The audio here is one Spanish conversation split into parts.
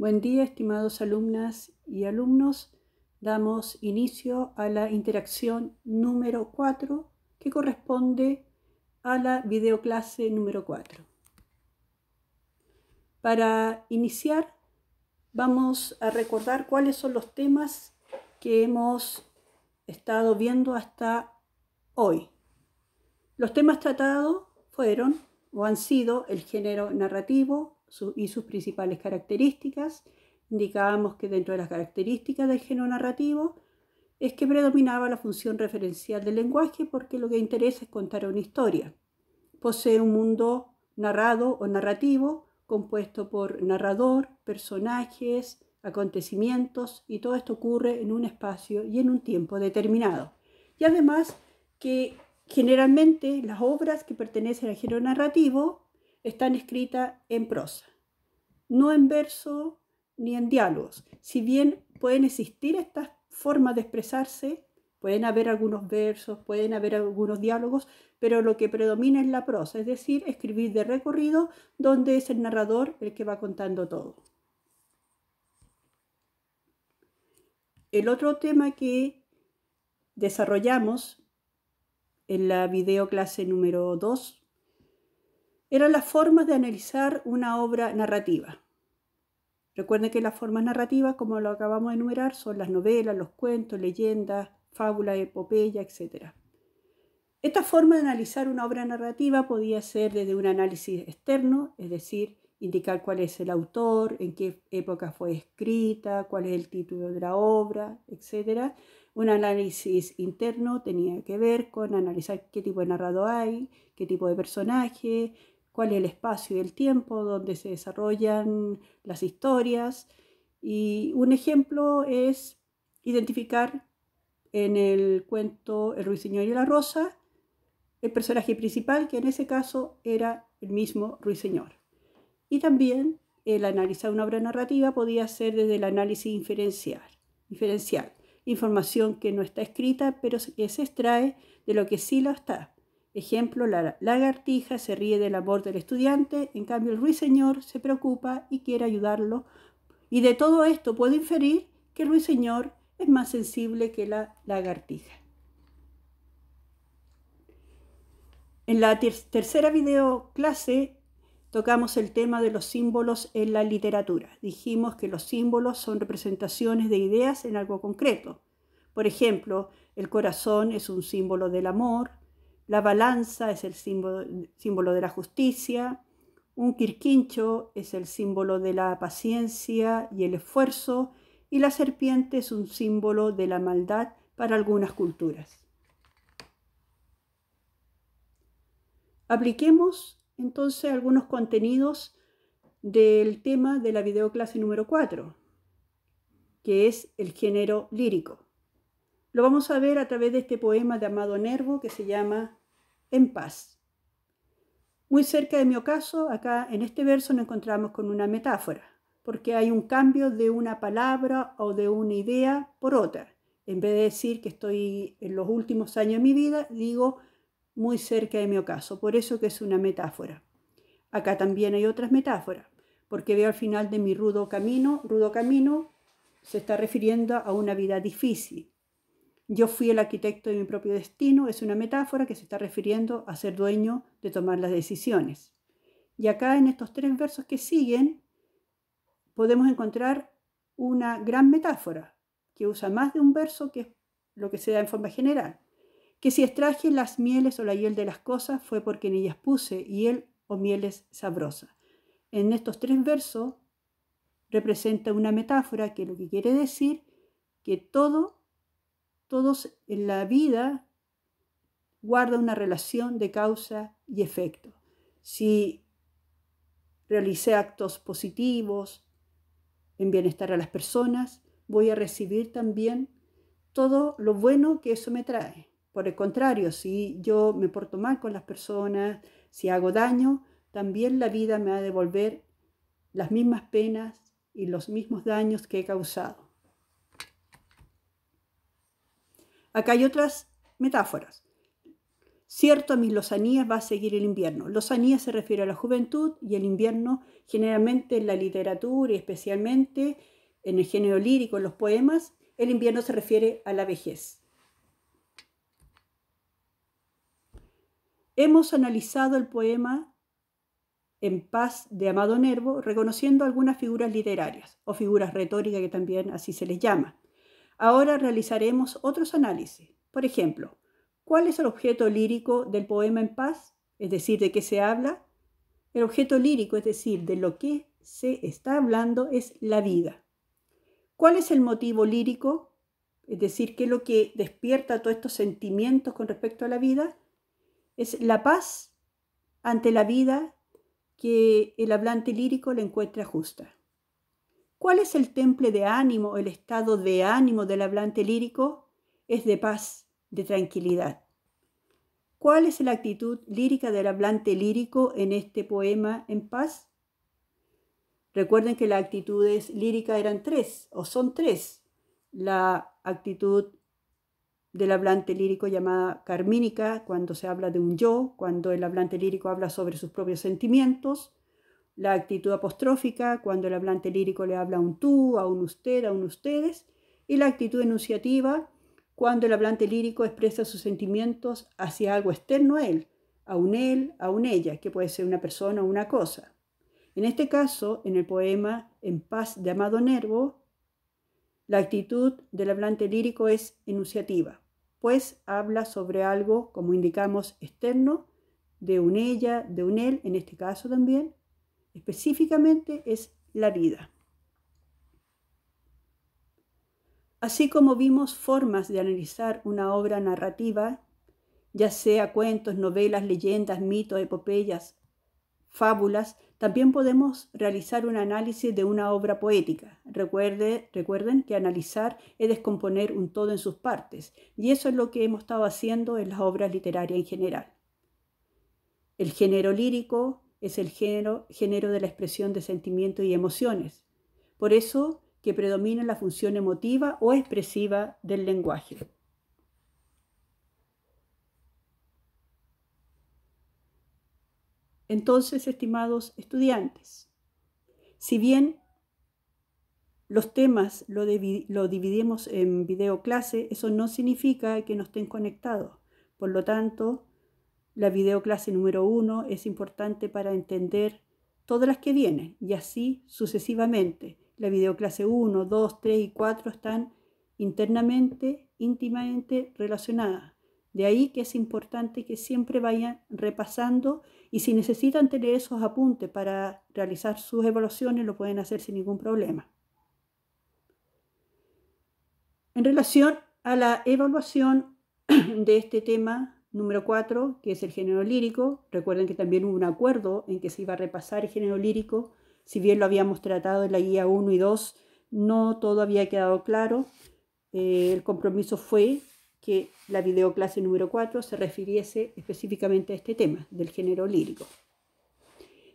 Buen día, estimados alumnas y alumnos. Damos inicio a la interacción número 4 que corresponde a la videoclase número 4. Para iniciar, vamos a recordar cuáles son los temas que hemos estado viendo hasta hoy. Los temas tratados fueron o han sido el género narrativo, y sus principales características. Indicábamos que dentro de las características del género narrativo es que predominaba la función referencial del lenguaje porque lo que interesa es contar una historia. Posee un mundo narrado o narrativo compuesto por narrador, personajes, acontecimientos y todo esto ocurre en un espacio y en un tiempo determinado. Y además que generalmente las obras que pertenecen al género narrativo están escritas en prosa, no en verso ni en diálogos. Si bien pueden existir estas formas de expresarse, pueden haber algunos versos, pueden haber algunos diálogos, pero lo que predomina es la prosa, es decir, escribir de recorrido donde es el narrador el que va contando todo. El otro tema que desarrollamos en la video clase número 2 eran las formas de analizar una obra narrativa. Recuerden que las formas narrativas, como lo acabamos de enumerar, son las novelas, los cuentos, leyendas, fábulas, epopeya, etc. Esta forma de analizar una obra narrativa podía ser desde un análisis externo, es decir, indicar cuál es el autor, en qué época fue escrita, cuál es el título de la obra, etc. Un análisis interno tenía que ver con analizar qué tipo de narrado hay, qué tipo de personaje, cuál es el espacio y el tiempo donde se desarrollan las historias. Y un ejemplo es identificar en el cuento El ruiseñor y la rosa el personaje principal, que en ese caso era el mismo ruiseñor. Y también el analizar una obra narrativa podía ser desde el análisis inferencial, inferencial información que no está escrita, pero que se extrae de lo que sí lo está. Ejemplo, la lagartija se ríe del amor del estudiante, en cambio el ruiseñor se preocupa y quiere ayudarlo. Y de todo esto puedo inferir que el ruiseñor es más sensible que la lagartija. En la tercera tercera videoclase tocamos el tema de los símbolos en la literatura. Dijimos que los símbolos son representaciones de ideas en algo concreto. Por ejemplo, el corazón es un símbolo del amor, la balanza es el símbolo, de la justicia, un quirquincho es el símbolo de la paciencia y el esfuerzo, y la serpiente es un símbolo de la maldad para algunas culturas. Apliquemos entonces algunos contenidos del tema de la videoclase número 4, que es el género lírico. Lo vamos a ver a través de este poema de Amado Nervo que se llama en paz. Muy cerca de mi ocaso, acá en este verso nos encontramos con una metáfora, porque hay un cambio de una palabra o de una idea por otra. En vez de decir que estoy en los últimos años de mi vida, digo muy cerca de mi ocaso, por eso que es una metáfora. Acá también hay otras metáforas, porque veo al final de mi rudo camino, rudo camino se está refiriendo a una vida difícil, yo fui el arquitecto de mi propio destino es una metáfora que se está refiriendo a ser dueño de tomar las decisiones. Y acá en estos tres versos que siguen podemos encontrar una gran metáfora que usa más de un verso que es lo que se da en forma general. Que si extraje las mieles o la hiel de las cosas fue porque en ellas puse hiel o mieles sabrosa. En estos tres versos representa una metáfora que lo que quiere decir que todo todos en la vida guarda una relación de causa y efecto. Si realicé actos positivos en bienestar a las personas, voy a recibir también todo lo bueno que eso me trae. Por el contrario, si yo me porto mal con las personas, si hago daño, también la vida me va a devolver las mismas penas y los mismos daños que he causado. Acá hay otras metáforas. Cierto, a mis lozanías va a seguir el invierno. Lozanías se refiere a la juventud y el invierno generalmente en la literatura y especialmente en el género lírico, en los poemas, el invierno se refiere a la vejez. Hemos analizado el poema En paz de Amado Nervo, reconociendo algunas figuras literarias o figuras retóricas que también así se les llama. Ahora realizaremos otros análisis. Por ejemplo, ¿cuál es el objeto lírico del poema En paz? Es decir, ¿de qué se habla? El objeto lírico, es decir, de lo que se está hablando, es la vida. ¿Cuál es el motivo lírico? Es decir, ¿qué es lo que despierta todos estos sentimientos con respecto a la vida? Es la paz ante la vida que el hablante lírico le encuentra justa. ¿Cuál es el temple de ánimo, el estado de ánimo del hablante lírico? Es de paz, de tranquilidad. ¿Cuál es la actitud lírica del hablante lírico en este poema en paz? Recuerden que las actitudes líricas eran tres, o son tres. La actitud del hablante lírico llamada carmínica, cuando se habla de un yo, cuando el hablante lírico habla sobre sus propios sentimientos la actitud apostrófica, cuando el hablante lírico le habla a un tú, a un usted, a un ustedes, y la actitud enunciativa, cuando el hablante lírico expresa sus sentimientos hacia algo externo a él, a un él, a un ella, que puede ser una persona o una cosa. En este caso, en el poema En paz de Amado Nervo, la actitud del hablante lírico es enunciativa, pues habla sobre algo, como indicamos, externo, de un ella, de un él, en este caso también, específicamente es la vida. Así como vimos formas de analizar una obra narrativa, ya sea cuentos, novelas, leyendas, mitos, epopeyas, fábulas, también podemos realizar un análisis de una obra poética. recuerden que analizar es descomponer un todo en sus partes, y eso es lo que hemos estado haciendo en las obras literarias en general. El género lírico, es el género, género de la expresión de sentimientos y emociones. Por eso que predomina la función emotiva o expresiva del lenguaje. Entonces, estimados estudiantes, si bien los temas lo, lo, dividimos en video clase, eso no significa que no estén conectados. Por lo tanto, la videoclase número uno es importante para entender todas las que vienen y así sucesivamente. La videoclase 1, 2, 3 y 4 están internamente, íntimamente relacionadas. De ahí que es importante que siempre vayan repasando y si necesitan tener esos apuntes para realizar sus evaluaciones lo pueden hacer sin ningún problema. En relación a la evaluación de este tema Número 4, que es el género lírico. Recuerden que también hubo un acuerdo en que se iba a repasar el género lírico. Si bien lo habíamos tratado en la guía 1 y 2, no todo había quedado claro. Eh, el compromiso fue que la videoclase número 4 se refiriese específicamente a este tema del género lírico.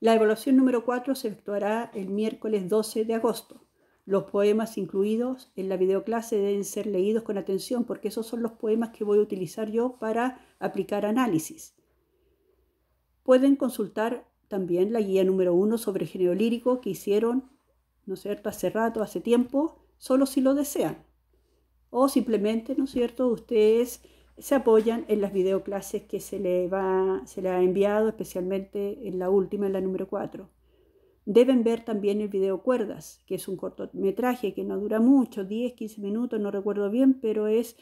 La evaluación número 4 se efectuará el miércoles 12 de agosto. Los poemas incluidos en la videoclase deben ser leídos con atención porque esos son los poemas que voy a utilizar yo para aplicar análisis. Pueden consultar también la guía número uno sobre género lírico que hicieron, ¿no cierto?, hace rato, hace tiempo, solo si lo desean. O simplemente, ¿no es cierto?, ustedes se apoyan en las videoclases que se le, va, se le ha enviado, especialmente en la última, en la número cuatro. Deben ver también el video Cuerdas, que es un cortometraje que no dura mucho, 10, 15 minutos, no recuerdo bien, pero es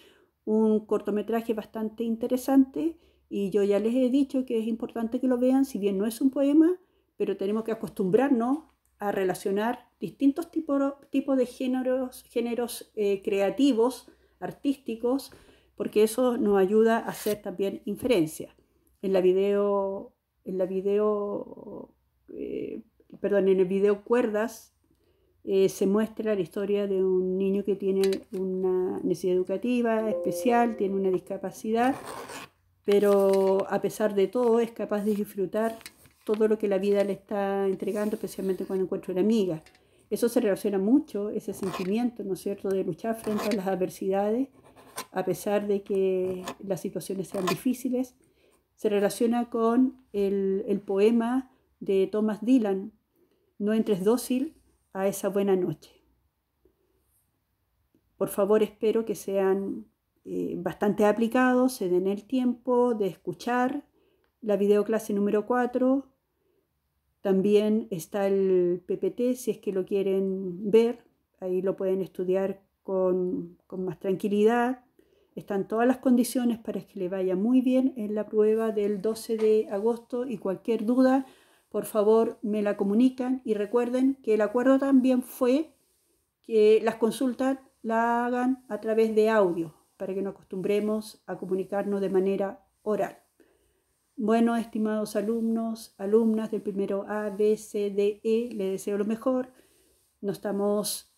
un cortometraje bastante interesante y yo ya les he dicho que es importante que lo vean, si bien no es un poema, pero tenemos que acostumbrarnos a relacionar distintos tipos tipos de géneros, géneros eh, creativos, artísticos, porque eso nos ayuda a hacer también inferencia. En la video, en la video eh, perdón, en el video Cuerdas eh, se muestra la historia de un niño que tiene una necesidad educativa especial, tiene una discapacidad, pero a pesar de todo es capaz de disfrutar todo lo que la vida le está entregando, especialmente cuando encuentra una amiga. Eso se relaciona mucho, ese sentimiento, ¿no es cierto?, de luchar frente a las adversidades, a pesar de que las situaciones sean difíciles, se relaciona con el, el poema de Thomas Dylan, no entres dócil a esa buena noche. Por favor, espero que sean eh, bastante aplicados, se den el tiempo de escuchar la videoclase número 4. También está el PPT, si es que lo quieren ver, ahí lo pueden estudiar con, con más tranquilidad. Están todas las condiciones para que le vaya muy bien en la prueba del 12 de agosto y cualquier duda, por favor me la comunican y recuerden que el acuerdo también fue que las consultas la hagan a través de audio para que nos acostumbremos a comunicarnos de manera oral. Bueno, estimados alumnos, alumnas del primero A, B, C, D, E, les deseo lo mejor. Nos estamos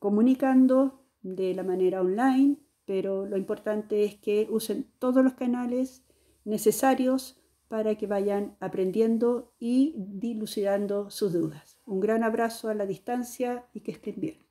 comunicando de la manera online, pero lo importante es que usen todos los canales necesarios para que vayan aprendiendo y dilucidando sus dudas. Un gran abrazo a la distancia y que estén bien.